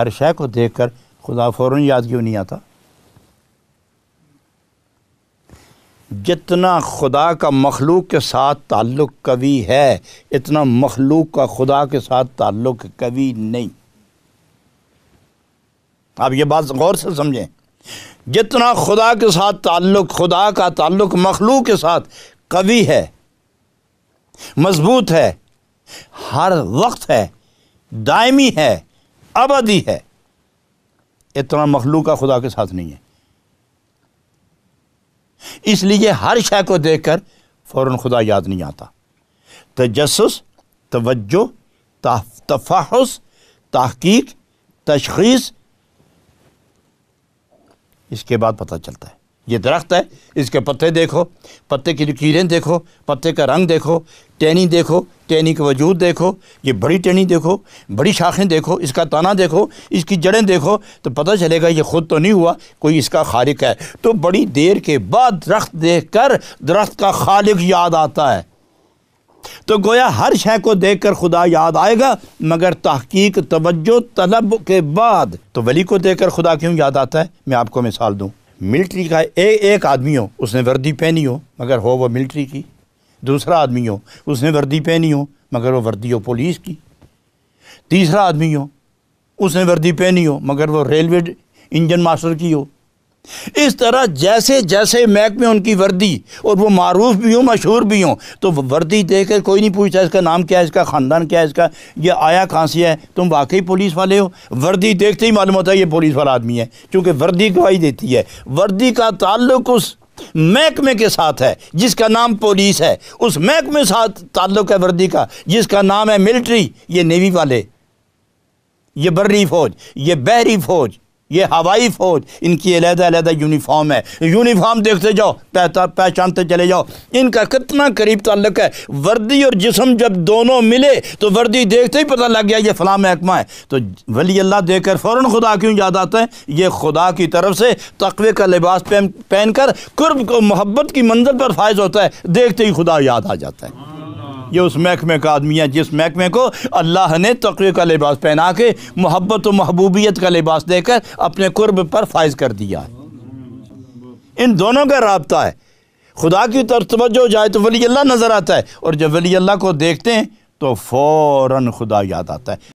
हर शय को देख कर खुदा फ़ौर याद क्यों नहीं आता जितना खुदा का मखलूक के साथ ताल्लुक़ कवि है इतना मखलूक का खुदा के साथ ताल्लुक़ कवि नहीं आप ये बात गौर से समझें जितना खुदा के साथ ताल्लुक़ खुदा का ताल्लुक़ मखलूक के साथ कवि है मजबूत है हर वक्त है दायमी है अबदी है इतना मखलूक का खुदा के साथ नहीं है इसलिए हर शह को देखकर फौरन खुदा याद नहीं आता तजस तवज्जो तफाहस तहकीक तशखीस इसके बाद पता चलता है ये दरख्त है इसके पत्ते देखो पत्ते की लकीरें देखो पत्ते का रंग देखो टैनी देखो टैनी का वजूद देखो ये बड़ी टैनी देखो बड़ी शाखें देखो इसका ताना देखो इसकी जड़ें देखो तो पता चलेगा ये ख़ुद तो नहीं हुआ कोई इसका खालिक है तो बड़ी देर के बाद दरख्त देख कर दरख्त का खालिक याद आता है तो गोया हर शह को देख कर खुदा याद आएगा मगर तहकीक तवज्जो तलब के बाद तो वली को देख कर खुदा क्यों याद आता है मैं आपको मिसाल दूँ मिलिट्री का ए, एक आदमी हो उसने वर्दी पहनी हो मगर हो वो मिलिट्री की दूसरा आदमी हो उसने वर्दी पहनी हो मगर वो वर्दी हो पुलिस की तीसरा आदमी हो उसने वर्दी पहनी हो मगर वो रेलवे इंजन मास्टर की हो इस तरह जैसे जैसे महकमे उनकी वर्दी और वो मरूफ भी हों मशहूर भी हों तो वर्दी देख कर कोई नहीं पूछता इसका नाम क्या है इसका ख़ानदान क्या है इसका ये आया कहाँ से है तुम वाकई पुलिस वाले हो वर्दी देखते ही मालूम होता है ये पुलिस वाला आदमी है क्योंकि वर्दी गवाही देती है वर्दी का ताल्लुक उस महकमे के साथ है जिसका नाम पुलिस है उस महकमे साथ ताल्लुक है वर्दी का जिसका नाम है मिल्ट्री ये नेवी वाले ये बर्री फ़ौज ये बहरी फ़ौज ये हवाई फ़ौज इनकी अलहदा यूनिफॉर्म है यूनिफॉर्म देखते जाओ पहचानते चले जाओ इनका कितना करीब ताल्लुक है वर्दी और जिसम जब दोनों मिले तो वर्दी देखते ही पता लग गया ये फ़लाँ महकमा है तो वली अल्लाह देख कर फ़ौर खुदा क्यों याद आते हैं ये खुदा की तरफ से तकवे का लिबास पहन पहन कर कुर्ब को मोहब्बत की मंजिल पर फायज होता है देखते ही खुदा याद आ जाता है ये उस महकमे का आदमी है जिस महकमे को अल्लाह ने तकवे का लिबास पहना के मोहब्बत व महबूबियत का लिबास देकर अपने कुर्ब पर फायज़ कर दिया इन दोनों का रबता है खुदा की तरफ तवज्जो जाए तो वली अल्लाह नज़र आता है और जब वली अल्लाह को देखते हैं तो फ़ौर खुदा याद आता है